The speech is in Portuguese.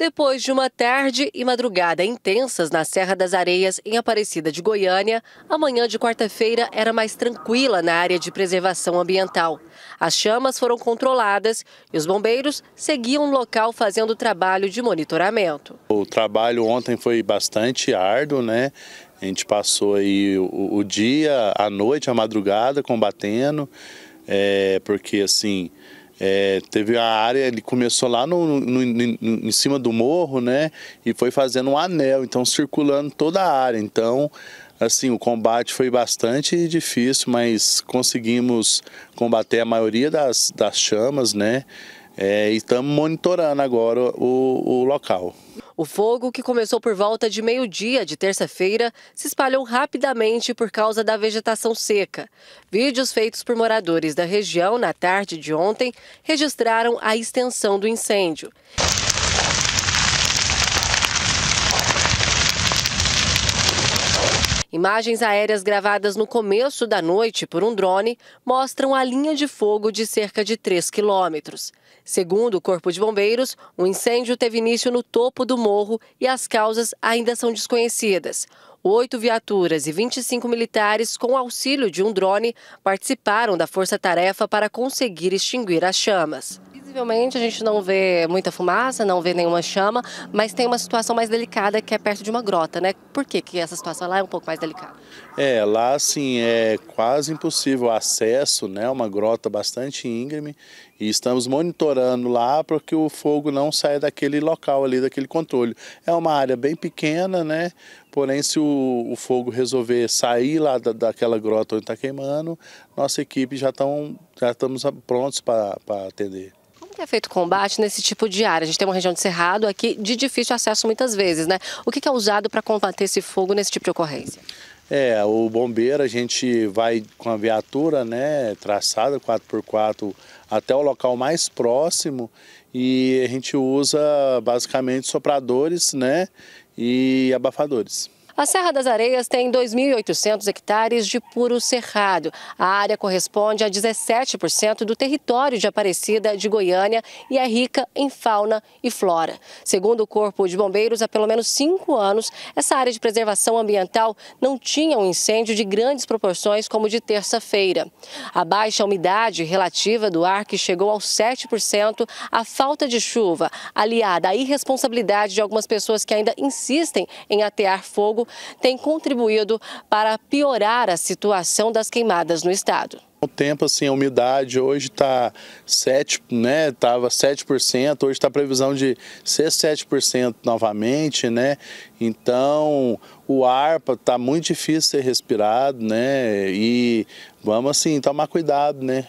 Depois de uma tarde e madrugada intensas na Serra das Areias, em Aparecida de Goiânia, a manhã de quarta-feira era mais tranquila na área de preservação ambiental. As chamas foram controladas e os bombeiros seguiam o local fazendo o trabalho de monitoramento. O trabalho ontem foi bastante árduo, né? A gente passou aí o, o dia, a noite, a madrugada combatendo, é, porque assim é, teve a área, ele começou lá no, no, no, em cima do morro, né? E foi fazendo um anel, então circulando toda a área. Então, assim, o combate foi bastante difícil, mas conseguimos combater a maioria das, das chamas, né? É, estamos monitorando agora o, o local. O fogo, que começou por volta de meio-dia de terça-feira, se espalhou rapidamente por causa da vegetação seca. Vídeos feitos por moradores da região na tarde de ontem registraram a extensão do incêndio. Imagens aéreas gravadas no começo da noite por um drone mostram a linha de fogo de cerca de 3 quilômetros. Segundo o Corpo de Bombeiros, o incêndio teve início no topo do morro e as causas ainda são desconhecidas. Oito viaturas e 25 militares, com auxílio de um drone, participaram da força-tarefa para conseguir extinguir as chamas. Visivelmente a gente não vê muita fumaça, não vê nenhuma chama, mas tem uma situação mais delicada que é perto de uma grota, né? Por que, que essa situação lá é um pouco mais delicada? É, lá sim, é quase impossível o acesso, né? Uma grota bastante íngreme e estamos monitorando lá para que o fogo não saia daquele local ali, daquele controle. É uma área bem pequena, né? Porém, se o, o fogo resolver sair lá da, daquela grota onde está queimando, nossa equipe já, tão, já estamos prontos para atender que é feito combate nesse tipo de área? A gente tem uma região de cerrado aqui de difícil acesso muitas vezes, né? O que é usado para combater esse fogo nesse tipo de ocorrência? É, o bombeiro a gente vai com a viatura, né, traçada 4x4 até o local mais próximo e a gente usa basicamente sopradores, né, e abafadores. A Serra das Areias tem 2.800 hectares de puro cerrado. A área corresponde a 17% do território de Aparecida de Goiânia e é rica em fauna e flora. Segundo o Corpo de Bombeiros, há pelo menos cinco anos, essa área de preservação ambiental não tinha um incêndio de grandes proporções como de terça-feira. A baixa umidade relativa do ar, que chegou aos 7%, a falta de chuva, aliada à irresponsabilidade de algumas pessoas que ainda insistem em atear fogo, tem contribuído para piorar a situação das queimadas no estado. O tempo, assim, a umidade hoje está 7%, né? Tava 7%, hoje está a previsão de ser 7% novamente, né? Então, o ar está muito difícil de ser respirado, né? E vamos, assim, tomar cuidado, né?